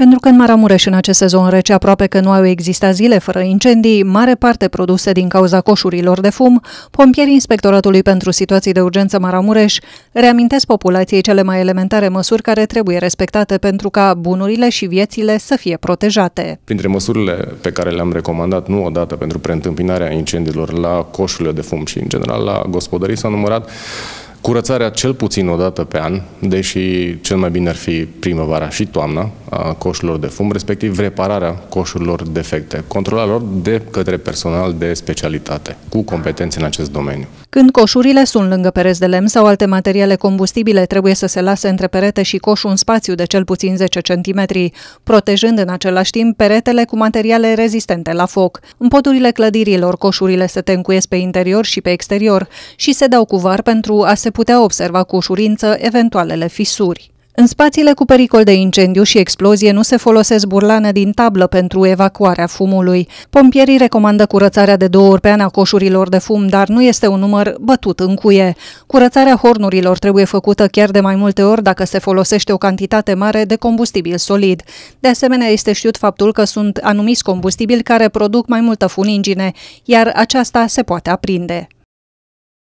Pentru că în Maramureș în acest sezon rece aproape că nu au existat zile fără incendii, mare parte produse din cauza coșurilor de fum, pompierii Inspectoratului pentru Situații de Urgență Maramureș reamintesc populației cele mai elementare măsuri care trebuie respectate pentru ca bunurile și viețile să fie protejate. Printre măsurile pe care le-am recomandat nu odată pentru preîntâmpinarea incendiilor la coșurile de fum și în general la gospodării s-a numărat Curățarea cel puțin o dată pe an, deși cel mai bine ar fi primăvara și toamna a coșurilor de fum, respectiv repararea coșurilor defecte, controlarea lor de către personal de specialitate, cu competențe în acest domeniu. Când coșurile sunt lângă pereți de lemn sau alte materiale combustibile, trebuie să se lase între perete și coș un spațiu de cel puțin 10 cm, protejând în același timp peretele cu materiale rezistente la foc. În podurile clădirilor, coșurile se tencuiesc pe interior și pe exterior și se dau cu var pentru a se se putea observa cu ușurință eventualele fisuri. În spațiile cu pericol de incendiu și explozie nu se folosesc burlane din tablă pentru evacuarea fumului. Pompierii recomandă curățarea de două ori pe an a coșurilor de fum, dar nu este un număr bătut în cuie. Curățarea hornurilor trebuie făcută chiar de mai multe ori dacă se folosește o cantitate mare de combustibil solid. De asemenea, este știut faptul că sunt anumiți combustibili care produc mai multă funingine, iar aceasta se poate aprinde.